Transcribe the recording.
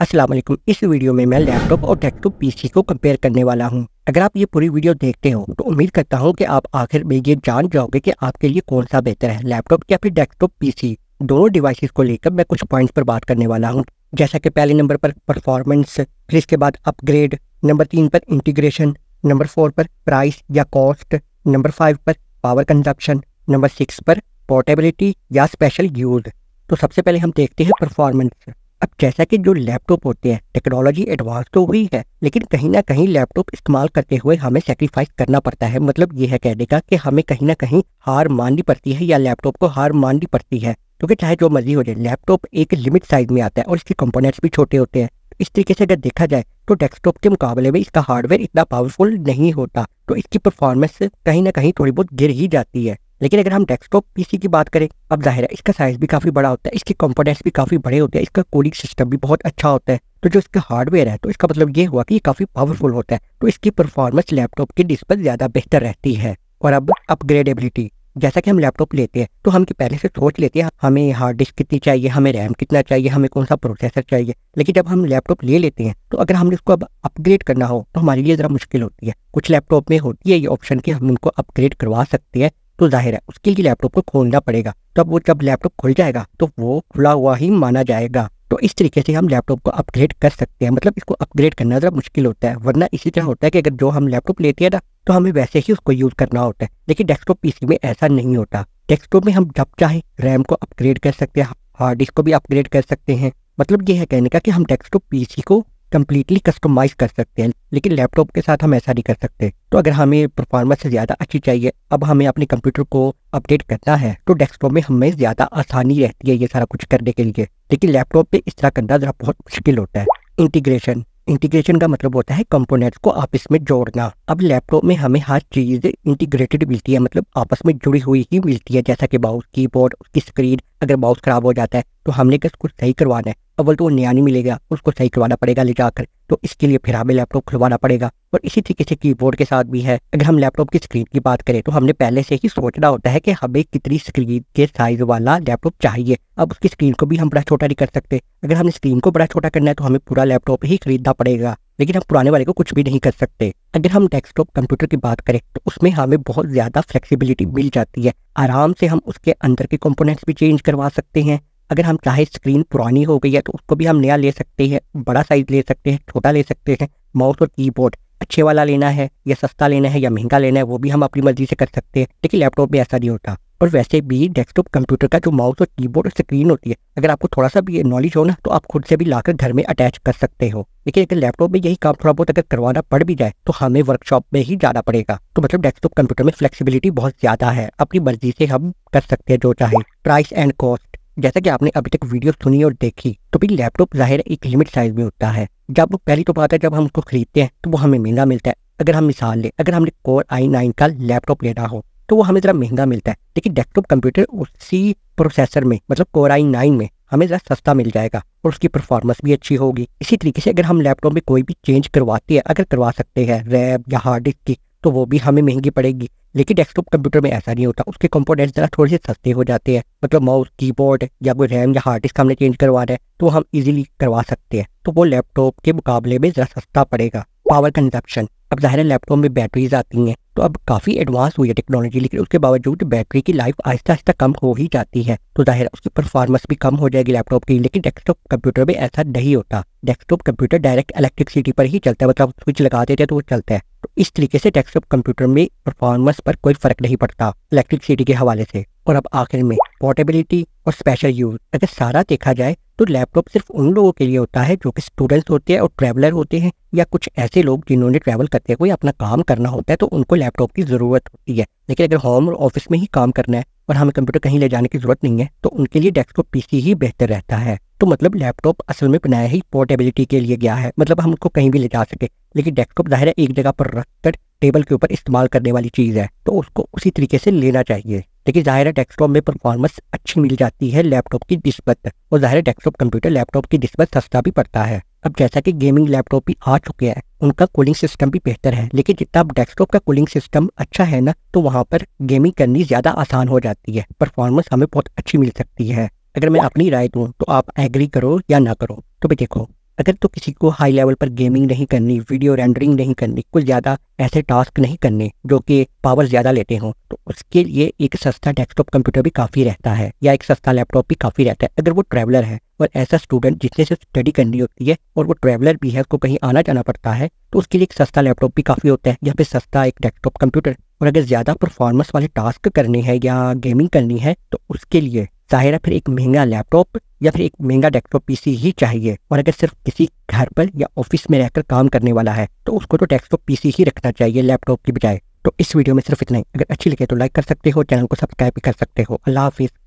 अस्सलाम वालेकुम इस वीडियो में मैं लैपटॉप और डेस्कटॉप पीसी को कंपेयर करने वाला हूं। अगर आप ये पूरी वीडियो देखते हो तो उम्मीद करता हूं कि आप आखिर में ये जान जाओगे कि आपके लिए कौन सा बेहतर है लैपटॉप या फिर डेस्कटॉप पीसी दोनों डिवाइसेस को लेकर मैं कुछ पॉइंट्स पर बात करने वाला हूँ जैसा कि पहले नंबर पर परफॉर्मेंस फिर इसके बाद अपग्रेड नंबर तीन पर इंटीग्रेशन नंबर फोर पर प्राइस या कॉस्ट नंबर फाइव पर पावर कंजप्शन नंबर सिक्स पर पोर्टेबिलिटी या स्पेशल यूज तो सबसे पहले हम देखते हैं परफॉर्मेंस अब जैसा कि जो लैपटॉप होते हैं टेक्नोलॉजी एडवांस तो हुई है लेकिन कहीं ना कहीं लैपटॉप इस्तेमाल करते हुए हमें सेक्रीफाइस करना पड़ता है मतलब ये है कहने का कि हमें कहीं ना कहीं हार माननी पड़ती है या लैपटॉप को हार माननी पड़ती है क्योंकि चाहे जो मर्जी हो जाए लैपटॉप एक लिमिट साइज में आता है और इसके कंपोनेंट्स भी छोटे होते हैं इस तरीके से अगर देखा जाए तो डेस्कटॉप के मुकाबले में इसका हार्डवेयर इतना पावरफुल नहीं होता तो इसकी परफॉर्मेंस कहीं ना कहीं थोड़ी बहुत गिर ही जाती है लेकिन अगर हम डेस्कटॉप पीसी की बात करें अब जाहिर है इसका साइज भी काफ़ी बड़ा होता है इसके कंपोनेंट्स भी काफ़ी बड़े होते हैं इसका कोडिंग सिस्टम भी बहुत अच्छा होता है तो जो इसका हार्डवेयर है तो इसका मतलब ये हुआ कि ये काफ़ी पावरफुल होता है तो इसकी परफॉर्मेंस लैपटॉप के डिस्क ज़्यादा बेहतर रहती है और अब अपग्रेडेबिलिटी जैसा कि हम लैपटॉप लेते हैं तो हम पहले से सोच लेते हैं हमें हार्ड डिस्क कितनी चाहिए हमें रैम कितना चाहिए हमें कौन सा प्रोसेसर चाहिए लेकिन जब हम लैपटॉप ले लेते हैं तो अगर हमने उसको अब अपग्रेड करना हो तो हमारे लिए ज़रा मुश्किल होती है कुछ लैपटॉप में होती है ये ऑप्शन कि हम उनको अपग्रेड करवा सकते हैं तो जाहिर है उसके लिए लैपटॉप को खोलना पड़ेगा तब वो जब लैपटॉप खुल जाएगा तो वो खुला हुआ ही माना जाएगा तो इस तरीके से हम लैपटॉप को अपग्रेड कर सकते हैं मतलब इसको अपग्रेड करना ज़रा मुश्किल होता है वरना इसी तरह होता है कि अगर जो हम लैपटॉप लेते हैं ना तो हमें वैसे ही उसको यूज़ करना होता है लेकिन डेस्कटॉप पीसी में ऐसा नहीं होता डेस्कटॉप में हम जब चाहे रैम को अपग्रेड कर सकते हैं हार्ड डिस्क को भी अपग्रेड कर सकते हैं मतलब ये है कहने का कि हम डेस्कटॉप पीसी को कम्प्लीटली कस्टमाइज कर सकते हैं लेकिन लैपटॉप के साथ हम ऐसा नहीं कर सकते तो अगर हमें परफॉर्मेंस ज़्यादा अच्छी चाहिए अब हमें अपने कंप्यूटर को अपडेट करना है तो डेस्कटॉप में हमें ज़्यादा आसानी रहती है ये सारा कुछ करने के लिए लेकिन लैपटॉप पे इस तरह करना ज़रा बहुत मुश्किल होता है इंटीग्रेशन इंटीग्रेशन का मतलब होता है कंपोनेंट्स को आपस में जोड़ना अब लैपटॉप में हमें हर चीज इंटीग्रेटेड मिलती है मतलब आपस में जुड़ी हुई ही मिलती है जैसा कि माउस कीबोर्ड उसकी स्क्रीन अगर बाउस खराब हो जाता है तो हमने किस कुछ सही करवाना है अव्वल तो वो नया नहीं मिलेगा उसको सही करवाना पड़ेगा ले जाकर तो इसके लिए फिर हमें लैपटॉप खुलवाना पड़ेगा और इसी तरीके से कीबोर्ड के साथ भी है अगर हम लैपटॉप की स्क्रीन की बात करें तो हमने पहले से ही सोचना होता है कि हमें कितनी स्क्रीन के साइज वाला लैपटॉप चाहिए अब उसकी स्क्रीन को भी हम बड़ा छोटा नहीं कर सकते अगर हमें स्क्रीन को बड़ा छोटा करना है तो हमें पूरा लैपटॉप ही खरीदना पड़ेगा लेकिन हम पुराने वाले को कुछ भी नहीं कर सकते अगर हम डेस्कटॉप कंप्यूटर की बात करें तो उसमें हमें बहुत ज़्यादा फ्लेक्सिबिलिटी मिल जाती है आराम से हम उसके अंदर के कंपोनेंट्स भी चेंज करवा सकते हैं अगर हम चाहे स्क्रीन पुरानी हो गई है तो उसको भी हम नया ले सकते हैं बड़ा साइज ले सकते हैं छोटा ले सकते हैं माउस और कीबोर्ड अच्छे वाला लेना है या सस्ता लेना है या महंगा लेना है वो भी हम अपनी मर्जी से कर सकते हैं लेकिन लैपटॉप में ऐसा नहीं होता और वैसे भी डेस्कटॉप कंप्यूटर का जो माउस और कीबोर्ड और स्क्रीन होती है अगर आपको थोड़ा सा भी ये नॉलेज हो ना तो आप खुद से भी लाकर घर में अटैच कर सकते हो लेकिन अगर लैपटॉप में यही काम थोड़ा बहुत अगर करवाना पड़ भी जाए तो हमें वर्कशॉप में ही जाना पड़ेगा तो मतलब डेस्कटॉप कंप्यूटर में फ्लेक्सीबिलिटी बहुत ज्यादा है अपनी मर्जी से हम कर सकते हैं जो चाहे प्राइस एंड कॉस्ट जैसा कि आपने अभी तक वीडियो सुनी और देखी तो भी लैपटॉप जाहिर एक लिमिट साइज में होता है जब पहली तो बात है जब हम उसको खरीदते हैं तो वो हमें महंगा मिलता है अगर हम मिसाल लें अगर हमने कोर आई नाइन का लैपटॉप लेना हो तो वो हमें ज़रा महंगा मिलता है लेकिन डेस्कटॉप कंप्यूटर उसी प्रोसेसर में मतलब कोराई नाइन में हमें ज़रा सस्ता मिल जाएगा और उसकी परफॉर्मेंस भी अच्छी होगी इसी तरीके से अगर हम लैपटॉप में कोई भी चेंज करवाते हैं अगर करवा सकते हैं रैम या हार्ड डिस्क की तो वो भी हमें महंगी पड़ेगी लेकिन डेस्कटॉप कंप्यूटर में ऐसा नहीं होता उसके कंपोनेंट्स जरा थोड़े से सस्ते हो जाते हैं मतलब माउस कीबोर्ड या कोई रैम या हार्ड डिस्क हमने चेंज करवा रहे हैं तो हम इजीली करवा सकते हैं तो वो लैपटॉप के मुकाबले में ज़रा सस्ता पड़ेगा पावर कंजप्शन अब ज़ाहिर लैपटॉप में बैटरीज आती हैं तो अब काफ़ी एडवांस हुई है टेक्नोलॉजी लेकिन उसके बावजूद बैटरी की लाइफ आहिस्ता आहिस्ता कम हो ही जाती है तो जाहिर उसकी परफॉर्मेंस भी कम हो जाएगी लैपटॉप की लेकिन डेस्कटॉप कंप्यूटर में ऐसा नहीं होता डेस्कटॉप कंप्यूटर डायरेक्ट इलेक्ट्रिसिटी पर ही चलता है मतलब स्विच लगा देते हैं तो वो चलता है तो इस तरीके से डेस्कटॉप कंप्यूटर में परफॉर्मेंस पर कोई फर्क नहीं पड़ता इलेक्ट्रिसिटी के हवाले से और अब आखिर में पोर्टेबिलिटी और स्पेशल यूज अगर सारा देखा जाए तो लैपटॉप सिर्फ उन लोगों के लिए होता है जो कि स्टूडेंट्स होते हैं और ट्रैवलर होते हैं या कुछ ऐसे लोग जिन्होंने ट्रैवल करते हुए अपना काम करना होता है तो उनको लैपटॉप की ज़रूरत होती है लेकिन अगर होम और ऑफिस में ही काम करना है और हमें कंप्यूटर कहीं ले जाने की ज़रूरत नहीं है तो उनके लिए डेस्कटॉप पीसी ही बेहतर रहता है तो मतलब लैपटॉप असल में बनाया ही पोर्टेबिलिटी के लिए गया है मतलब हम उसको कहीं भी ले जा सके लेकिन डेस्कटॉप जाहिर है एक जगह पर रख कर टेबल के ऊपर इस्तेमाल करने वाली चीज़ है तो उसको उसी तरीके से लेना चाहिए लेकिन जाहिर है डेस्कटॉप में परफॉर्मेंस अच्छी मिल जाती है लैपटॉप की नस्बत और जाहिर है डेस्कटॉप कंप्यूटर लैपटॉप की नस्बत सस्ता भी पड़ता है अब जैसा कि गेमिंग लैपटॉप भी आ चुके हैं उनका कूलिंग सिस्टम भी बेहतर है लेकिन जितना डेस्कटॉप का कूलिंग सिस्टम अच्छा है ना तो वहाँ पर गेमिंग करनी ज़्यादा आसान हो जाती है परफॉर्मेंस हमें बहुत अच्छी मिल सकती है अगर मैं अपनी राय दूँ तो आप एग्री करो या ना करो तो भाई देखो अगर तो किसी को हाई लेवल पर गेमिंग नहीं करनी वीडियो रेंडरिंग नहीं करनी कुछ ज़्यादा ऐसे टास्क नहीं करने जो कि पावर ज़्यादा लेते हों तो उसके लिए एक सस्ता डेस्कटॉप कंप्यूटर भी काफ़ी रहता है या एक सस्ता लैपटॉप भी काफ़ी रहता है अगर वो ट्रैवलर है और ऐसा स्टूडेंट जिसने से स्टडी करनी होती है और वो ट्रैवलर भी है उसको कहीं आना जाना पड़ता है तो उसके लिए एक सस्ता लैपटॉप भी काफ़ी होता है या फिर सस्ता एक डेस्कटॉप कंप्यूटर और अगर ज़्यादा परफॉर्मेंस वाले टास्क करने हैं या गेमिंग करनी है तो उसके लिए ज़ाहिर है फिर एक महंगा लैपटॉप या फिर एक महंगा डेस्कटॉप पीसी ही चाहिए और अगर सिर्फ किसी घर पर या ऑफिस में रहकर काम करने वाला है तो उसको तो डेस्कटॉप पीसी ही रखना चाहिए लैपटॉप की बजाय तो इस वीडियो में सिर्फ इतना ही अगर अच्छी लगे तो लाइक कर सकते हो चैनल को सब्सक्राइब भी कर सकते हो अल्लाह हाफिज़